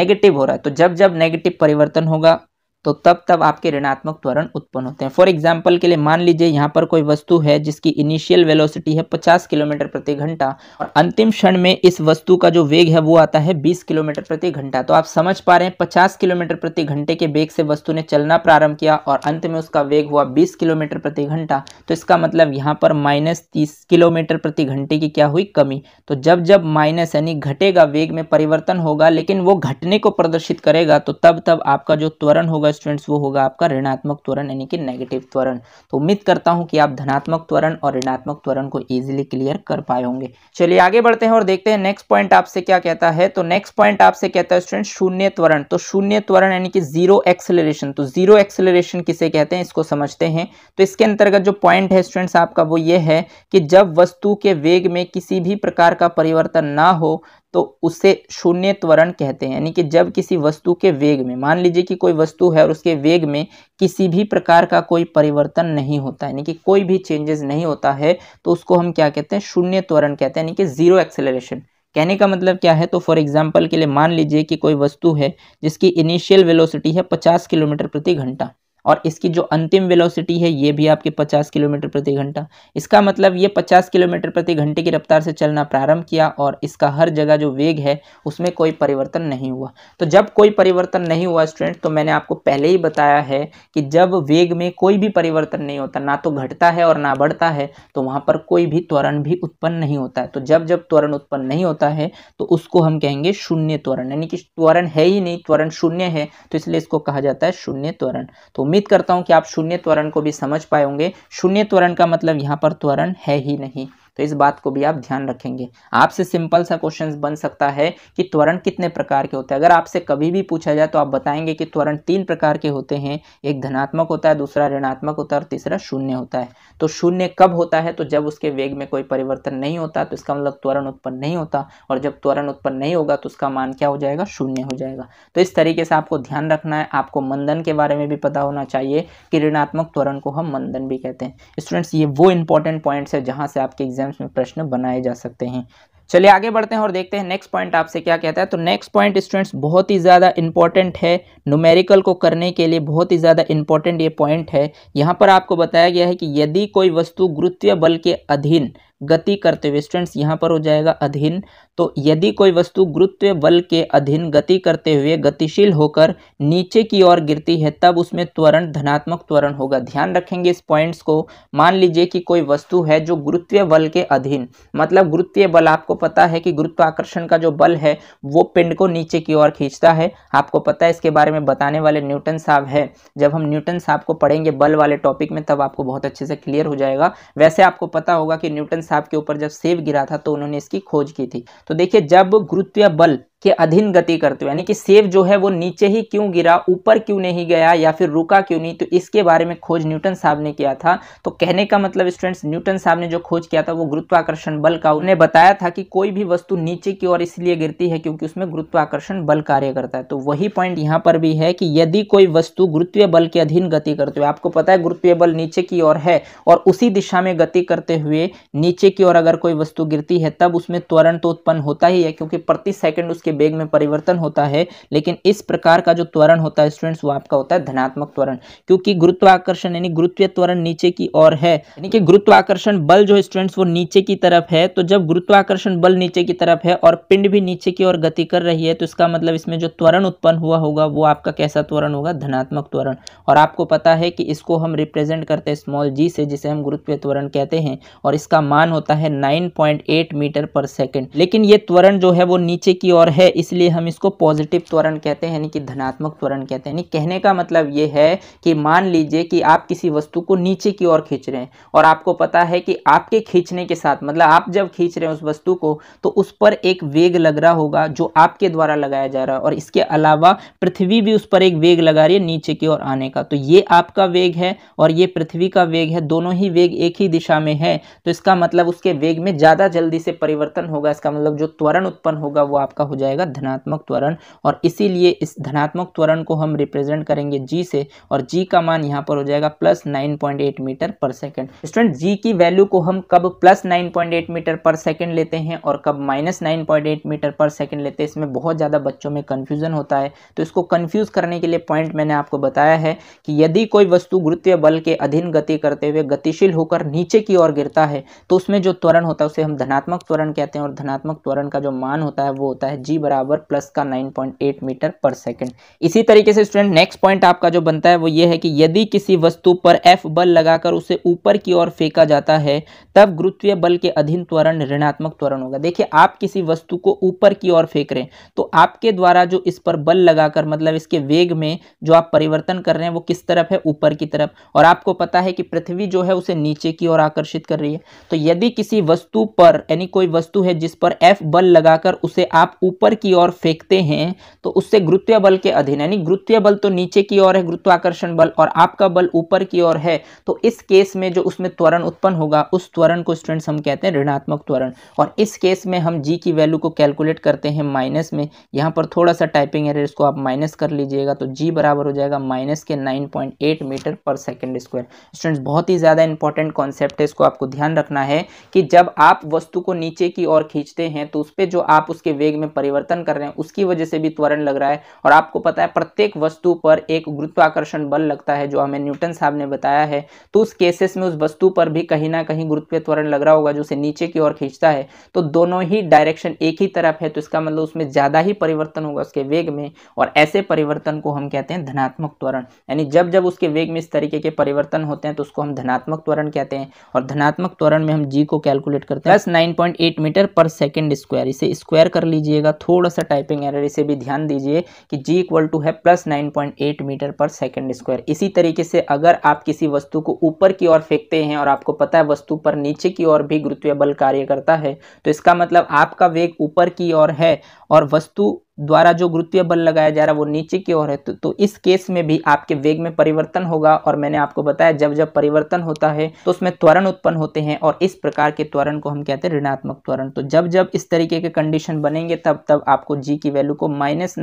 Speaker 1: नेगेटिव हो रहा है तो जब जब नेगेटिव परिवर्तन होगा तो तब तब आपके ऋणात्मक त्वरण उत्पन्न होते हैं फॉर एग्जाम्पल के लिए मान लीजिए यहाँ पर कोई वस्तु है जिसकी इनिशियल वेलोसिटी है 50 किलोमीटर प्रति घंटा और अंतिम क्षण में इस वस्तु का जो वेग है वो आता है 20 किलोमीटर प्रति घंटा तो आप समझ पा रहे हैं 50 किलोमीटर प्रति घंटे के वेग से वस्तु ने चलना प्रारंभ किया और अंत में उसका वेग हुआ बीस किलोमीटर प्रति घंटा तो इसका मतलब यहाँ पर माइनस किलोमीटर प्रति घंटे की क्या हुई कमी तो जब जब माइनस यानी घटेगा वेग में परिवर्तन होगा लेकिन वो घटने को प्रदर्शित करेगा तो तब तब आपका जो त्वरण होगा स्टूडेंट्स वो होगा आपका ऋणात्मक त्वरण यानी कि नेगेटिव त्वरण तो उम्मीद करता हूँ कि आप धनात्मक त्वरण और ऋणात्मक त्वरण को ईजिली क्लियर कर पाए होंगे चलिए आगे बढ़ते हैं और देखते हैं नेक्स्ट पॉइंट आपसे क्या कहता है तो नेक्स्ट पॉइंट आपसे कहता है स्टूडेंट शून्य त्वरण तो शून्य त्वरण यानी कि जीरो एक्सेलरेशन तो जीरो एक्सेलरेशन किसे कहते हैं इसको समझते हैं तो इसके अंतर्गत जो पॉइंट है स्टूडेंट्स आपका वो ये है कि जब वस्तु के वेग में किसी भी प्रकार का परिवर्तन ना हो तो उसे शून्य त्वरण कहते हैं यानी कि जब किसी वस्तु के वेग में मान लीजिए कि कोई वस्तु है और उसके वेग में किसी भी प्रकार का कोई परिवर्तन नहीं होता यानी कि कोई भी चेंजेस नहीं होता है तो उसको हम क्या कहते हैं शून्य त्वरण कहते हैं यानी कि जीरो एक्सेलरेशन कहने का मतलब क्या है तो फॉर एग्जाम्पल के लिए मान लीजिए कि कोई वस्तु है जिसकी इनिशियल वेलोसिटी है पचास किलोमीटर प्रति घंटा और इसकी जो अंतिम वेलोसिटी है ये भी आपके 50 किलोमीटर प्रति घंटा इसका मतलब ये 50 किलोमीटर प्रति घंटे की रफ्तार से चलना प्रारंभ किया और इसका हर जगह जो वेग है उसमें कोई परिवर्तन नहीं हुआ तो जब कोई परिवर्तन नहीं हुआ स्टूडेंट तो मैंने आपको पहले ही बताया है कि जब वेग में कोई भी परिवर्तन नहीं होता ना तो घटता है और ना बढ़ता है तो वहाँ पर कोई भी त्वरण भी उत्पन्न नहीं होता है तो जब जब त्वरण उत्पन्न नहीं होता है तो उसको हम कहेंगे शून्य त्वरण यानी कि त्वरण है ही नहीं त्वरण शून्य है तो इसलिए इसको कहा जाता है शून्य त्वरण तो उम्मीद करता हूँ कि आप शून्य त्वरण को भी समझ पाए होंगे शून्य त्वरण का मतलब यहाँ पर त्वरण है ही नहीं तो इस बात को भी आप ध्यान रखेंगे आपसे सिंपल सा क्वेश्चन बन सकता है कि त्वरण कितने प्रकार के होते हैं अगर आपसे कभी भी पूछा जाए तो आप बताएंगे कि त्वरण तीन प्रकार के होते हैं एक धनात्मक होता है दूसरा ऋणात्मक होता है और तीसरा शून्य होता है तो शून्य कब होता है तो जब उसके वेग में कोई परिवर्तन नहीं होता तो इसका मतलब त्वरण उत्पन्न नहीं होता और जब त्वरण उत्पन्न नहीं होगा तो उसका मान क्या हो जाएगा शून्य हो जाएगा तो इस तरीके से आपको ध्यान रखना है आपको मंदन के बारे में भी पता होना चाहिए कि ऋणात्मक त्वरण को हम मंदन भी कहते हैं स्टूडेंट्स ये वो इंपॉर्टेंट पॉइंट्स है जहां से आपके एग्जाम एग्जाम्स में प्रश्न बनाए जा सकते हैं चलिए आगे बढ़ते हैं और देखते हैं नेक्स्ट पॉइंट आपसे क्या कहता है तो नेक्स्ट पॉइंट स्टूडेंट्स बहुत ही ज़्यादा इंपॉर्टेंट है न्यूमेरिकल को करने के लिए बहुत ही ज़्यादा इंपॉर्टेंट ये पॉइंट है यहाँ पर आपको बताया गया है कि यदि कोई वस्तु गुरुत्वीय बल के अधीन गति करते हुए स्टूडेंट्स यहाँ पर हो जाएगा अधीन तो यदि कोई वस्तु गुरुत्व बल के अधीन गति करते हुए गतिशील होकर नीचे की ओर गिरती है तब उसमें त्वरण धनात्मक त्वरण होगा ध्यान रखेंगे इस पॉइंट्स को मान लीजिए कि कोई वस्तु है जो गुरुत्व बल के अधीन मतलब गुरुत्व बल आपको पता है कि गुरुत्वाकर्षण का जो बल है वो पिंड को नीचे की ओर खींचता है आपको पता है इसके बारे में बताने वाले न्यूटन साहब है जब हम न्यूटन साहब को पढ़ेंगे बल वाले टॉपिक में तब आपको बहुत अच्छे से क्लियर हो जाएगा वैसे आपको पता होगा कि न्यूटन साहब के ऊपर जब सेब गिरा था तो उन्होंने इसकी खोज की थी तो देखिए जब गुरुत्व बल के अधीन गति करते हो यानी कि सेब जो है वो नीचे ही क्यों गिरा ऊपर क्यों नहीं गया या फिर रुका क्यों नहीं तो इसके बारे में खोज न्यूटन साहब ने किया था तो कहने का मतलब स्टूडेंट्स न्यूटन साहब ने जो खोज किया था वो गुरुत्वाकर्षण बल का उन्हें बताया था कि कोई भी वस्तु नीचे की ओर इसलिए गिरती है क्योंकि उसमें गुरुत्वाकर्षण बल कार्य करता है तो वही पॉइंट यहाँ पर भी है कि यदि कोई वस्तु गुरुत्वीय बल के अधीन गति करते हुए आपको पता है गुरुत्वीय बल नीचे की ओर है और उसी दिशा में गति करते हुए नीचे की ओर अगर कोई वस्तु गिरती है तब उसमें त्वरण तो उत्पन्न होता ही है क्योंकि प्रति सेकंड उसके वेग में परिवर्तन होता है लेकिन इस प्रकार का जो त्वरण होता है स्टूडेंट्स वो आपका होता है धनात्मक त्वरण क्योंकि गुरुत्वाकर्षण यानी गुरुत्वीय त्वरण नीचे की ओर है यानी कि गुरुत्वाकर्षण बल जो स्टूडेंट्स वो नीचे की तरफ है तो जब गुरुत्वाकर्षण बल नीचे की तरफ है और पिंड भी नीचे की ओर गति कर रही है तो इसका मतलब इसमें जो त्वरण उत्पन्न हुआ होगा वो आपका कैसा त्वरण होगा धनात्मक त्वरण और आपको पता है कि इसको हम रिप्रेजेंट करते हैं स्मॉल जी से जिसे हम गुरुत्वीय त्वरण कहते हैं और इसका मान होता है 9.8 मीटर पर सेकंड लेकिन ये त्वरण जो है वो नीचे की ओर है है इसलिए हम इसको पॉजिटिव त्वरण कहते हैं यानी कि धनात्मक त्वरण कहते हैं कहने का मतलब ये है कि मान लीजिए कि आप किसी वस्तु को नीचे की ओर खींच रहे हैं और आपको पता है कि आपके खींचने के साथ मतलब आप जब खींच रहे हैं उस वस्तु को तो उस पर एक वेग लग रहा होगा जो आपके द्वारा लगाया जा रहा है और इसके अलावा पृथ्वी भी उस पर एक वेग लगा रही है नीचे की ओर आने का तो ये आपका वेग है और ये पृथ्वी का वेग है दोनों ही वेग एक ही दिशा में है तो इसका मतलब उसके वेग में ज़्यादा जल्दी से परिवर्तन होगा इसका मतलब जो त्वरण उत्पन्न होगा वो आपका हो जाएगा जाएगा धनात्मक त्वरण और इसीलिए इस धनात्मक त्वरण को हम रिप्रेजेंट करेंगे जी से और जी का मान यहाँ पर हो जाएगा plus nine point eight metre per second student g की वैल्यू को हम कब plus nine point eight metre per second लेते हैं और कब minus nine point eight metre per second लेते हैं इसमें बहुत ज़्यादा बच्चों में कन्फ्यूजन होता है तो इसको कन्फ्यूज़ करने के लिए पॉइंट मैंने आपको बताया है कि यदि कोई वस्तु गुरुत्वीय बल के अधीन गति करते हुए गतिशील होकर नीचे की ओर गिरता है तो उसमें जो त्वरण होता है उसे हम धनात्मक त्वरण कहते हैं और धनात्मक त्वरण का जो मान होता है वो होता है g जी बराबर प्लस का 9.8 मीटर पर सेकंड इसी तरीके से स्टूडेंट नेक्स्ट पॉइंट आपका जो बनता है वो ये है कि यदि किसी वस्तु पर एफ बल लगाकर उसे ऊपर की ओर फेंका जाता है तब गुरुत्वीय बल के अधीन त्वरण ऋणात्मक त्वरण होगा देखिए आप किसी वस्तु को ऊपर की ओर फेंक रहे हैं तो आपके द्वारा जो इस पर बल लगाकर मतलब इसके वेग में जो आप परिवर्तन कर रहे हैं वो किस तरफ है ऊपर की तरफ और आपको पता है कि पृथ्वी जो है उसे नीचे की ओर आकर्षित कर रही है तो यदि किसी वस्तु पर यानी कोई वस्तु है जिस पर एफ बल लगाकर उसे आप ऊपर ऊपर की ओर फेंकते हैं तो उससे गुरुत्व बल के अधीन यानी गुरुत्व बल तो नीचे की ओर है गुरुत्वाकर्षण बल और आपका बल ऊपर की ओर है तो इस केस में जो उसमें त्वरण उत्पन्न होगा उस त्वरण को स्टूडेंट्स हम कहते हैं ऋणात्मक त्वरण और इस केस में हम जी की वैल्यू को कैलकुलेट करते हैं माइनस में यहाँ पर थोड़ा सा टाइपिंग एरर इसको आप माइनस कर लीजिएगा तो जी बराबर हो जाएगा माइनस के nine point eight metre per second square students बहुत ही ज़्यादा इंपॉर्टेंट कॉन्सेप्ट है इसको आपको ध्यान रखना है कि जब आप वस्तु को नीचे की ओर खींचते हैं तो उस पर जो आप उसके वेग में परिवर्तन परिवर्तन कर रहे हैं उसकी वजह से भी त्वरण लग रहा है और आपको पता है प्रत्येक वस्तु पर एक गुरुत्वाकर्षण बल लगता है जो हमें न्यूटन साहब ने बताया है तो उस केसेस में उस वस्तु पर भी कहीं ना कहीं गुरुत्व त्वरण लग रहा होगा जो उसे नीचे की ओर खींचता है तो दोनों ही डायरेक्शन एक ही तरफ है तो इसका मतलब उसमें ज़्यादा ही परिवर्तन होगा उसके वेग में और ऐसे परिवर्तन को हम कहते हैं धनात्मक त्वरण यानी जब जब उसके वेग में इस तरीके के परिवर्तन होते हैं तो उसको हम धनात्मक त्वरण कहते हैं और धनात्मक त्वरण में हम जी को कैलकुलेट करते हैं plus nine point eight metre per second square इसे स्क्वायर कर लीजिएगा थोड़ा सा टाइपिंग एरर इसे भी ध्यान दीजिए कि जी इक्वल टू है plus nine point eight metre per second square इसी तरीके से अगर आप किसी वस्तु को ऊपर की ओर फेंकते हैं और आपको पता है वस्तु पर नीचे की ओर भी गुरुत्वीय बल कार्य करता है तो इसका मतलब आपका वेग ऊपर की ओर है और वस्तु द्वारा जो गुरुत्वीय बल लगाया जा रहा है वो नीचे की ओर है तो, तो इस केस में भी आपके वेग में परिवर्तन होगा और मैंने आपको बताया जब जब परिवर्तन होता है तो उसमें त्वरण उत्पन्न होते हैं और इस प्रकार के त्वरण को हम कहते हैं ऋणात्मक त्वरण तो जब जब इस तरीके के कंडीशन बनेंगे तब तब आपको जी की वैल्यू को minus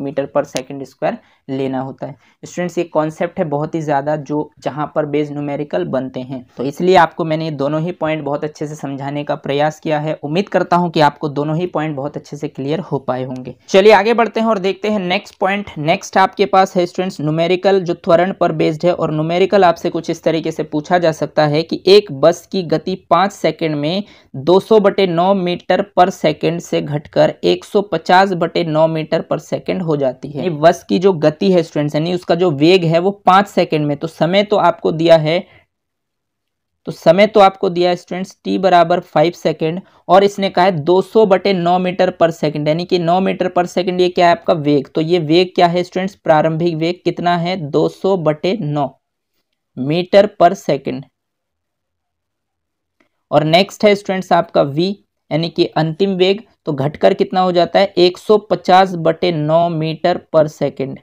Speaker 1: metre per second square लेना होता है स्टूडेंट्स ये कॉन्सेप्ट है बहुत ही ज़्यादा जो जहाँ पर बेस न्यूमेरिकल बनते हैं तो इसलिए आपको मैंने दोनों ही पॉइंट बहुत अच्छे से समझाने का प्रयास किया है उम्मीद करता हूँ कि आपको दोनों ही पॉइंट बहुत अच्छे से क्लियर हो पाए होंगे चलिए आगे बढ़ते हैं और देखते हैं नेक्स्ट पॉइंट नेक्स्ट आपके पास है स्टूडेंट्स न्यूमेरिकल जो त्वरण पर बेस्ड है और न्यूमेरिकल आपसे कुछ इस तरीके से पूछा जा सकता है कि एक बस की गति पांच सेकेंड में दो सौ बटे नौ मीटर पर सेकेंड से घटकर एक सौ पचास बटे नौ मीटर पर सेकेंड हो जाती है बस की जो गति है स्टूडेंट्स यानी उसका जो वेग है वो पांच सेकेंड में तो समय तो आपको दिया है तो समय तो आपको दिया है स्टूडेंट्स टी बराबर फाइव सेकेंड और इसने कहा है 200 बटे नौ मीटर पर सेकेंड यानी कि 9 मीटर पर सेकेंड ये क्या है आपका वेग तो ये वेग क्या है स्टूडेंट्स प्रारंभिक वेग कितना है 200 बटे नौ मीटर पर सेकेंड और नेक्स्ट है स्टूडेंट्स आपका वी यानी कि अंतिम वेग तो घटकर कितना हो जाता है पचास बटे नौ मीटर पर सेकेंड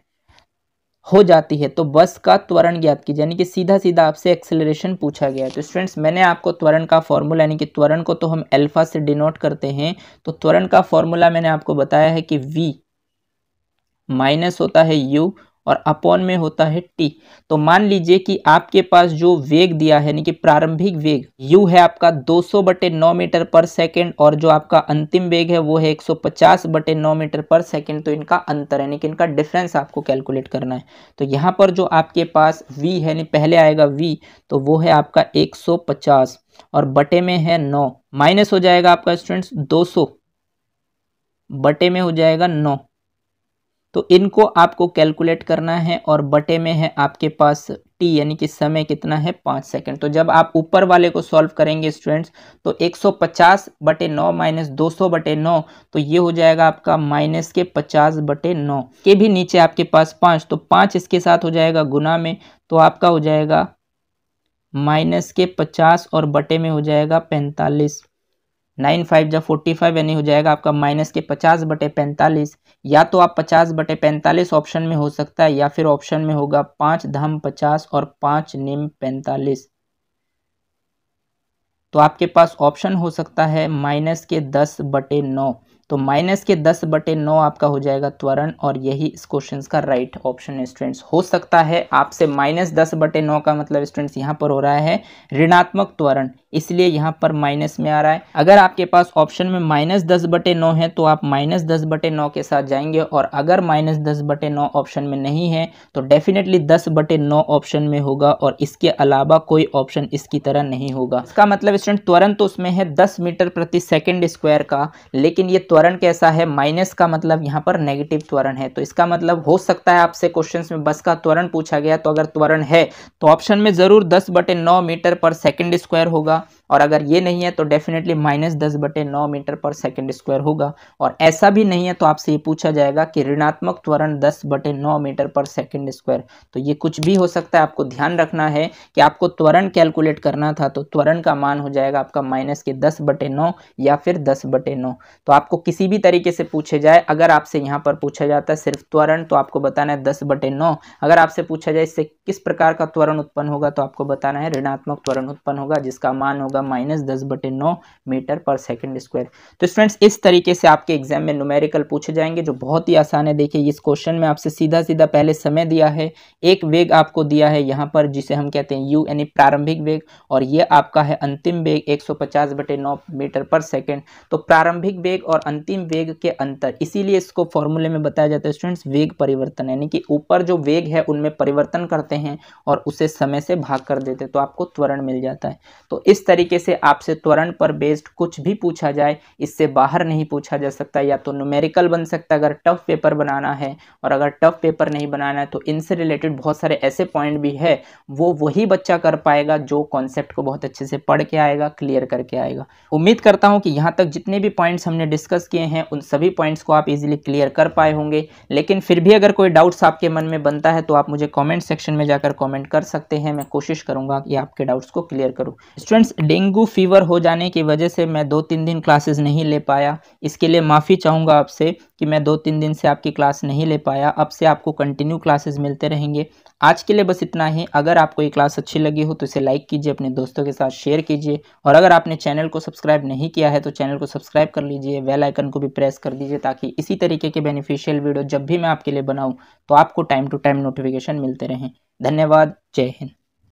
Speaker 1: हो जाती है तो बस का त्वरण ज्ञात कीजिए यानी कि सीधा सीधा आपसे एक्सेलरेशन पूछा गया है तो स्टूडेंट्स मैंने आपको त्वरण का फॉर्मूला यानी कि त्वरण को तो हम अल्फा से डिनोट करते हैं तो त्वरण का फॉर्मूला मैंने आपको बताया है कि वी माइनस होता है यू और अपॉन में होता है टी तो मान लीजिए कि आपके पास जो वेग दिया है यानी कि प्रारंभिक वेग यू है आपका 200 सौ बटे नौ मीटर पर सेकेंड और जो आपका अंतिम वेग है वो है 150 सौ पचास बटे नौ मीटर पर सेकेंड तो इनका अंतर है यानी कि इनका डिफरेंस आपको कैलकुलेट करना है तो यहाँ पर जो आपके पास वी है यानी पहले आएगा वी तो वो है आपका 150 और बटे में है नौ माइनस हो जाएगा आपका स्टूडेंट्स दो बटे में हो जाएगा नौ तो इनको आपको कैलकुलेट करना है और बटे में है आपके पास टी यानी कि समय कितना है पाँच सेकंड तो जब आप ऊपर वाले को सॉल्व करेंगे स्टूडेंट्स तो 150 बटे नौ माइनस दो बटे नौ तो ये हो जाएगा आपका माइनस के 50 बटे नौ के भी नीचे आपके पास पाँच तो पाँच इसके साथ हो जाएगा गुना में तो आपका हो जाएगा माइनस के पचास और बटे में हो जाएगा पैंतालीस नाइन फाइव जब फोर्टी फाइव यानी हो जाएगा आपका माइनस के पचास बटे पैंतालीस या तो आप पचास बटे पैंतालीस ऑप्शन में हो सकता है या फिर ऑप्शन में होगा पाँच धम पचास और पाँच निम पैंतालीस तो आपके पास ऑप्शन हो सकता है माइनस के दस बटे नौ तो माइनस के दस बटे नौ आपका हो जाएगा त्वरण और यही इस क्वेश्चन का राइट ऑप्शन है स्टूडेंट्स हो सकता है आपसे माइनस दस बटे नौ का मतलब स्टूडेंट्स यहाँ पर हो रहा है ऋणात्मक त्वरण इसलिए यहाँ पर माइनस में आ रहा है अगर आपके पास ऑप्शन में माइनस दस बटे नौ है तो आप माइनस दस बटे नौ के साथ जाएंगे और अगर माइनस दस बटे नौ ऑप्शन में नहीं है तो डेफिनेटली दस बटे नौ ऑप्शन में होगा और इसके अलावा कोई ऑप्शन इसकी तरह नहीं होगा इसका मतलब स्टूडेंट त्वरण तो उसमें है दस मीटर प्रति सेकेंड स्क्वायर का लेकिन ये त्वरण कैसा है माइनस का मतलब यहाँ पर नेगेटिव त्वरण है तो इसका मतलब हो सकता है आपसे क्वेश्चन में बस का त्वरण पूछा गया तो अगर त्वरण है तो ऑप्शन में जरूर दस बटे नौ मीटर पर सेकेंड स्क्वायर होगा होगा और अगर ये नहीं है तो डेफिनेटली माइनस दस बटे नौ मीटर पर सेकंड स्क्वायर होगा और ऐसा भी नहीं है तो आपसे ये पूछा जाएगा कि ऋणात्मक त्वरण दस बटे नौ मीटर पर सेकंड स्क्वायर तो ये कुछ भी हो सकता है आपको ध्यान रखना है कि आपको त्वरण कैलकुलेट करना था तो त्वरण का मान हो जाएगा आपका माइनस के दस बटे नौ या फिर दस बटे नौ तो आपको किसी भी तरीके से पूछे जाए अगर आपसे यहाँ पर पूछा जाता है सिर्फ त्वरण तो आपको बताना है दस बटे नौ अगर आपसे पूछा जाए इससे किस प्रकार का त्वरण उत्पन्न होगा तो आपको बताना है ऋणात्मक त्वरण उत्पन्न होगा जिसका मान मान होगा माइनस दस बटे नौ मीटर पर सेकंड स्क्वायर तो स्टूडेंट्स इस तरीके से आपके एग्जाम में न्यूमेरिकल पूछे जाएंगे जो बहुत ही आसान है देखिए इस क्वेश्चन में आपसे सीधा सीधा पहले समय दिया है एक वेग आपको दिया है यहाँ पर जिसे हम कहते हैं यू यानी प्रारंभिक वेग और ये आपका है अंतिम वेग एक सौ मीटर पर सेकेंड तो प्रारंभिक वेग और अंतिम वेग के अंतर इसीलिए इसको फॉर्मूले में बताया जाता है स्टूडेंट्स वेग परिवर्तन यानी कि ऊपर जो वेग है उनमें परिवर्तन करते हैं और उसे समय से भाग कर देते तो आपको त्वरण मिल जाता है तो इस इस तरीके से आपसे त्वरण पर बेस्ड कुछ भी पूछा जाए इससे बाहर नहीं पूछा जा सकता या तो न्यूमेरिकल बन सकता अगर टफ पेपर बनाना है और अगर टफ पेपर नहीं बनाना है तो इनसे रिलेटेड बहुत सारे ऐसे पॉइंट भी है वो वही बच्चा कर पाएगा जो कॉन्सेप्ट को बहुत अच्छे से पढ़ के आएगा क्लियर करके आएगा उम्मीद करता हूँ कि यहाँ तक जितने भी पॉइंट्स हमने डिस्कस किए हैं उन सभी पॉइंट्स को आप इजिली क्लियर कर पाए होंगे लेकिन फिर भी अगर कोई डाउट्स आपके मन में बनता है तो आप मुझे कॉमेंट सेक्शन में जाकर कॉमेंट कर सकते हैं मैं कोशिश करूंगा कि आपके डाउट्स को क्लियर करूँ स्टूडेंट्स फ्रेंड्स डेंगू फीवर हो जाने की वजह से मैं दो तीन दिन क्लासेस नहीं ले पाया इसके लिए माफ़ी चाहूँगा आपसे कि मैं दो तीन दिन से आपकी क्लास नहीं ले पाया अब से आपको कंटिन्यू क्लासेस मिलते रहेंगे आज के लिए बस इतना ही अगर आपको ये क्लास अच्छी लगी हो तो इसे लाइक कीजिए अपने दोस्तों के साथ शेयर कीजिए और अगर आपने चैनल को सब्सक्राइब नहीं किया है तो चैनल को सब्सक्राइब कर लीजिए वेल आइकन को भी प्रेस कर दीजिए ताकि इसी तरीके के बेनिफिशियल वीडियो जब भी मैं आपके लिए बनाऊँ तो आपको टाइम टू टाइम नोटिफिकेशन मिलते रहें धन्यवाद जय हिंद